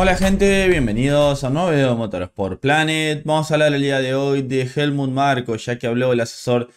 Hola gente, bienvenidos a un nuevo video de Motorsport Planet. Vamos a hablar el día de hoy de Helmut Marko, ya que habló el asesor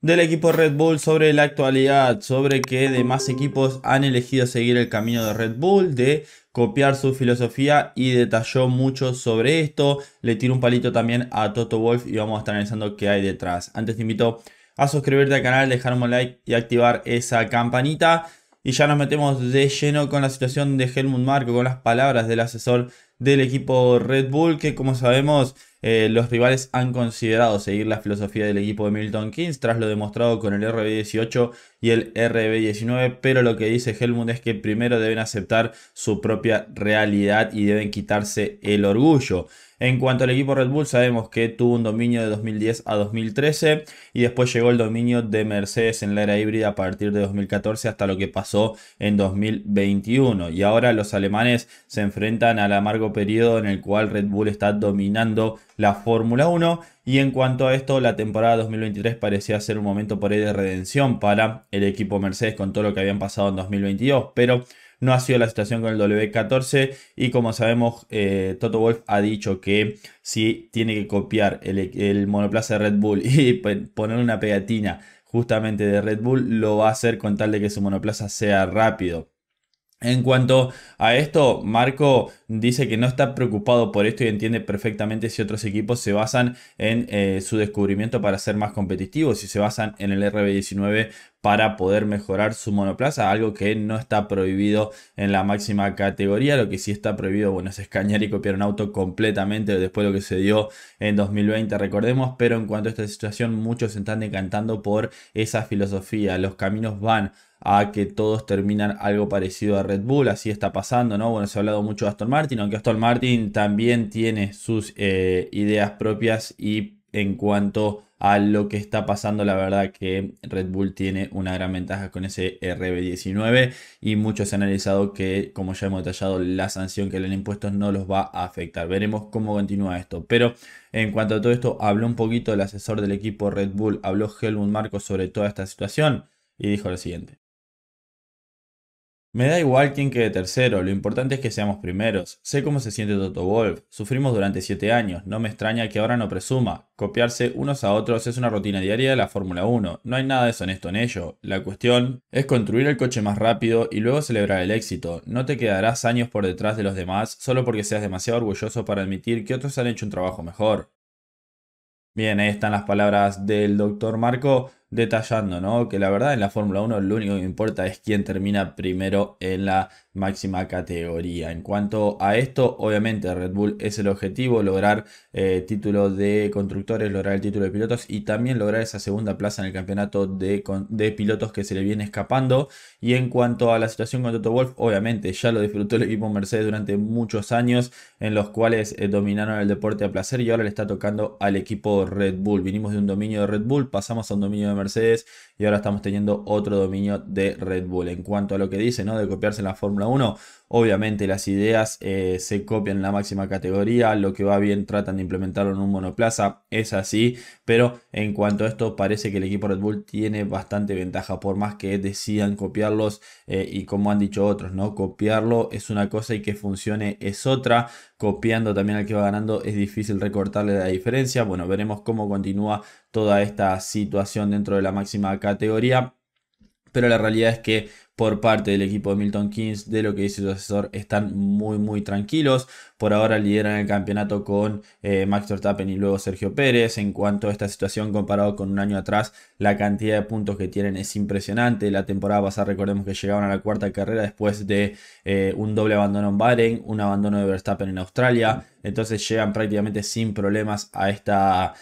del equipo Red Bull sobre la actualidad, sobre que demás equipos han elegido seguir el camino de Red Bull, de copiar su filosofía y detalló mucho sobre esto. Le tiro un palito también a Toto Wolf y vamos a estar analizando qué hay detrás. Antes te invito a suscribirte al canal, dejarme un like y activar esa campanita. Y ya nos metemos de lleno con la situación de Helmut Marco, con las palabras del asesor del equipo Red Bull, que como sabemos eh, los rivales han considerado seguir la filosofía del equipo de Milton Keynes tras lo demostrado con el RB18 y el RB19, pero lo que dice Helmut es que primero deben aceptar su propia realidad y deben quitarse el orgullo. En cuanto al equipo Red Bull, sabemos que tuvo un dominio de 2010 a 2013 y después llegó el dominio de Mercedes en la era híbrida a partir de 2014 hasta lo que pasó en 2021. Y ahora los alemanes se enfrentan al amargo periodo en el cual Red Bull está dominando la Fórmula 1. Y en cuanto a esto, la temporada 2023 parecía ser un momento por ahí de redención para el equipo Mercedes con todo lo que habían pasado en 2022, pero no ha sido la situación con el W14 y como sabemos eh, Toto Wolf ha dicho que si tiene que copiar el, e, el monoplaza de Red Bull y poner una pegatina justamente de Red Bull lo va a hacer con tal de que su monoplaza sea rápido. En cuanto a esto, Marco dice que no está preocupado por esto y entiende perfectamente si otros equipos se basan en eh, su descubrimiento para ser más competitivos, si se basan en el RB19 para poder mejorar su monoplaza, algo que no está prohibido en la máxima categoría, lo que sí está prohibido, bueno, es escañar y copiar un auto completamente después de lo que se dio en 2020, recordemos, pero en cuanto a esta situación, muchos se están decantando por esa filosofía, los caminos van a que todos terminan algo parecido a Red Bull. Así está pasando, ¿no? Bueno, se ha hablado mucho de Aston Martin, aunque Aston Martin también tiene sus eh, ideas propias y en cuanto a lo que está pasando, la verdad que Red Bull tiene una gran ventaja con ese RB19 y muchos han analizado que, como ya hemos detallado, la sanción que le han impuesto no los va a afectar. Veremos cómo continúa esto. Pero en cuanto a todo esto, habló un poquito el asesor del equipo Red Bull, habló Helmut Marcos sobre toda esta situación y dijo lo siguiente. Me da igual quién quede tercero, lo importante es que seamos primeros. Sé cómo se siente Toto Wolf, sufrimos durante 7 años, no me extraña que ahora no presuma. Copiarse unos a otros es una rutina diaria de la Fórmula 1, no hay nada deshonesto en ello. La cuestión es construir el coche más rápido y luego celebrar el éxito. No te quedarás años por detrás de los demás solo porque seas demasiado orgulloso para admitir que otros han hecho un trabajo mejor. Bien, ahí están las palabras del doctor Marco detallando, ¿no? Que la verdad en la Fórmula 1 lo único que importa es quién termina primero en la máxima categoría. En cuanto a esto, obviamente Red Bull es el objetivo, lograr eh, título de constructores, lograr el título de pilotos y también lograr esa segunda plaza en el campeonato de, de pilotos que se le viene escapando. Y en cuanto a la situación con Toto Wolf, obviamente ya lo disfrutó el equipo Mercedes durante muchos años en los cuales eh, dominaron el deporte a placer y ahora le está tocando al equipo Red Bull. Vinimos de un dominio de Red Bull, pasamos a un dominio de Mercedes y ahora estamos teniendo otro dominio de Red Bull. En cuanto a lo que dice, ¿no? De copiarse en la Fórmula 1, obviamente las ideas eh, se copian en la máxima categoría, lo que va bien tratan de implementarlo en un monoplaza, es así, pero en cuanto a esto parece que el equipo Red Bull tiene bastante ventaja, por más que decidan copiarlos eh, y como han dicho otros, ¿no? Copiarlo es una cosa y que funcione es otra, copiando también al que va ganando es difícil recortarle la diferencia, bueno, veremos cómo continúa toda esta situación dentro de la máxima categoría. Pero la realidad es que por parte del equipo de Milton Keynes, de lo que dice su asesor, están muy, muy tranquilos. Por ahora lideran el campeonato con eh, Max Verstappen y luego Sergio Pérez. En cuanto a esta situación, comparado con un año atrás, la cantidad de puntos que tienen es impresionante. La temporada pasada, recordemos que llegaron a la cuarta carrera después de eh, un doble abandono en Baren. un abandono de Verstappen en Australia. Entonces llegan prácticamente sin problemas a esta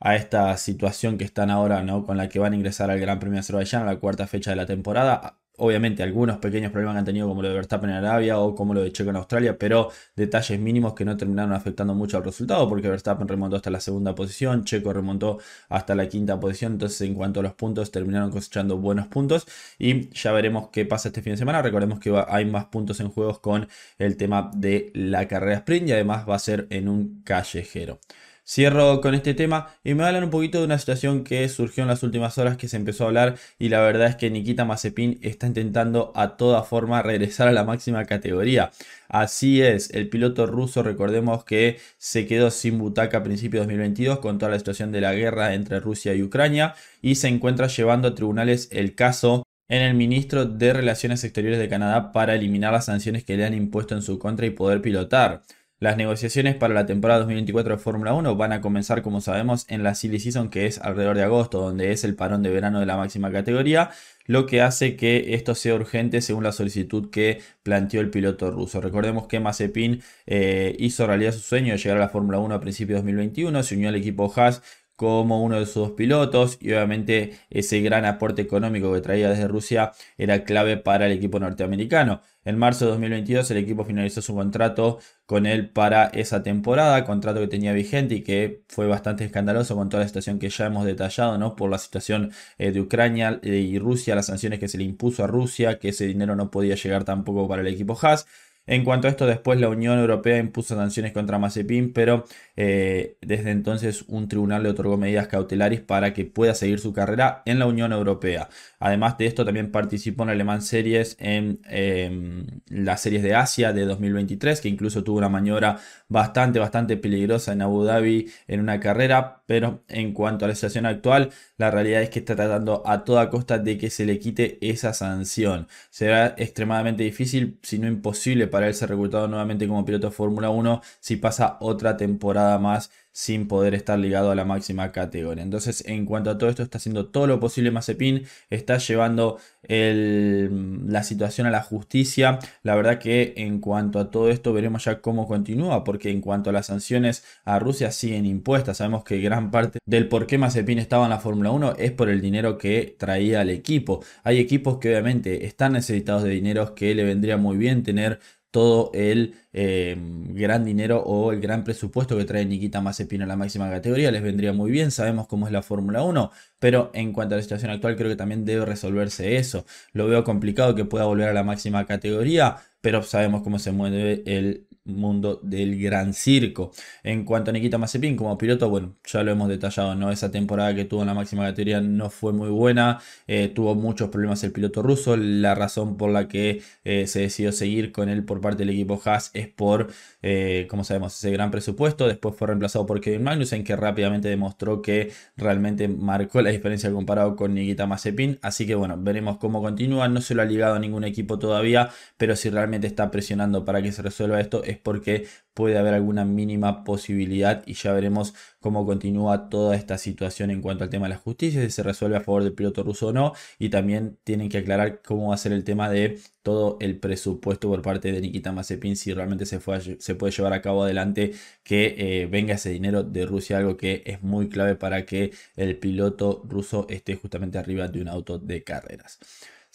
a esta situación que están ahora, ¿no? Con la que van a ingresar al Gran Premio de Azerbaiyán a la cuarta fecha de la temporada. Obviamente algunos pequeños problemas que han tenido como lo de Verstappen en Arabia o como lo de Checo en Australia, pero detalles mínimos que no terminaron afectando mucho al resultado porque Verstappen remontó hasta la segunda posición, Checo remontó hasta la quinta posición, entonces en cuanto a los puntos terminaron cosechando buenos puntos y ya veremos qué pasa este fin de semana. Recordemos que hay más puntos en juegos con el tema de la carrera sprint y además va a ser en un callejero. Cierro con este tema y me hablan un poquito de una situación que surgió en las últimas horas que se empezó a hablar y la verdad es que Nikita Mazepin está intentando a toda forma regresar a la máxima categoría. Así es, el piloto ruso recordemos que se quedó sin butaca a principios de 2022 con toda la situación de la guerra entre Rusia y Ucrania y se encuentra llevando a tribunales el caso en el ministro de Relaciones Exteriores de Canadá para eliminar las sanciones que le han impuesto en su contra y poder pilotar. Las negociaciones para la temporada 2024 de Fórmula 1 van a comenzar, como sabemos, en la Silly Season, que es alrededor de agosto, donde es el parón de verano de la máxima categoría, lo que hace que esto sea urgente según la solicitud que planteó el piloto ruso. Recordemos que Mazepin eh, hizo realidad su sueño de llegar a la Fórmula 1 a principios de 2021, se unió al equipo Haas como uno de sus dos pilotos y obviamente ese gran aporte económico que traía desde Rusia era clave para el equipo norteamericano. En marzo de 2022 el equipo finalizó su contrato con él para esa temporada, contrato que tenía vigente y que fue bastante escandaloso con toda la situación que ya hemos detallado, ¿no? Por la situación eh, de Ucrania eh, y Rusia, las sanciones que se le impuso a Rusia, que ese dinero no podía llegar tampoco para el equipo Haas. En cuanto a esto, después la Unión Europea impuso sanciones contra Mazepin, pero eh, desde entonces un tribunal le otorgó medidas cautelares para que pueda seguir su carrera en la Unión Europea. Además de esto, también participó en Alemán Series en em, las series de Asia de 2023, que incluso tuvo una maniobra bastante, bastante peligrosa en Abu Dhabi en una carrera, pero en cuanto a la situación actual, la realidad es que está tratando a toda costa de que se le quite esa sanción. Será extremadamente difícil, si no imposible, para él ser reclutado nuevamente como piloto de Fórmula 1 si pasa otra temporada más sin poder estar ligado a la máxima categoría. Entonces, en cuanto a todo esto, está haciendo todo lo posible Mazepin, está llevando la situación a la justicia. La verdad que en cuanto a todo esto, veremos ya cómo continúa, porque en cuanto a las sanciones a Rusia siguen impuestas. Sabemos que gran parte del por qué Mazepin estaba en la Fórmula 1 es por el dinero que traía al equipo. Hay equipos que obviamente están necesitados de dinero que le vendría muy bien tener todo el em, gran dinero o el gran presupuesto que trae Nikita Mazepin a la máxima categoría. Les vendría muy bien, sabemos cómo es la Fórmula 1, pero en cuanto a la situación actual creo que también debe resolverse eso. Lo veo complicado que pueda volver a la máxima categoría, pero sabemos cómo se mueve el mundo del gran circo. En cuanto a Nikita Mazepin como piloto, bueno, ya lo hemos detallado, ¿no? Esa temporada que tuvo en la máxima categoría no fue muy buena, eh, tuvo muchos problemas el piloto ruso, la razón por la que eh, se decidió seguir con él por parte del equipo Haas es por, eh, como sabemos, ese gran presupuesto, después fue reemplazado por Kevin Magnussen, que rápidamente demostró que realmente marcó la diferencia comparado con Nikita Mazepin, así que bueno, veremos cómo continúa, no se lo ha ligado a ningún equipo todavía, pero si realmente está presionando para que se resuelva esto, porque puede haber alguna mínima posibilidad y ya veremos cómo continúa toda esta situación en cuanto al tema de la justicia, si se resuelve a favor del piloto ruso o no, y también tienen que aclarar cómo va a ser el tema de todo el presupuesto por parte de Nikita Mazepin, si realmente se, puede llevar a cabo adelante que eh, venga ese dinero de Rusia, algo que es muy clave para que el piloto ruso esté justamente arriba de un auto de carreras.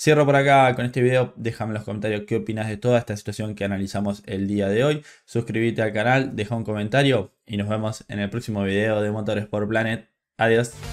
Cierro por acá con este video. Déjame en los comentarios qué opinas de toda esta situación que analizamos el día de hoy. Suscríbete al canal, deja un comentario y nos vemos en el próximo video de Motores por Planet. Adiós.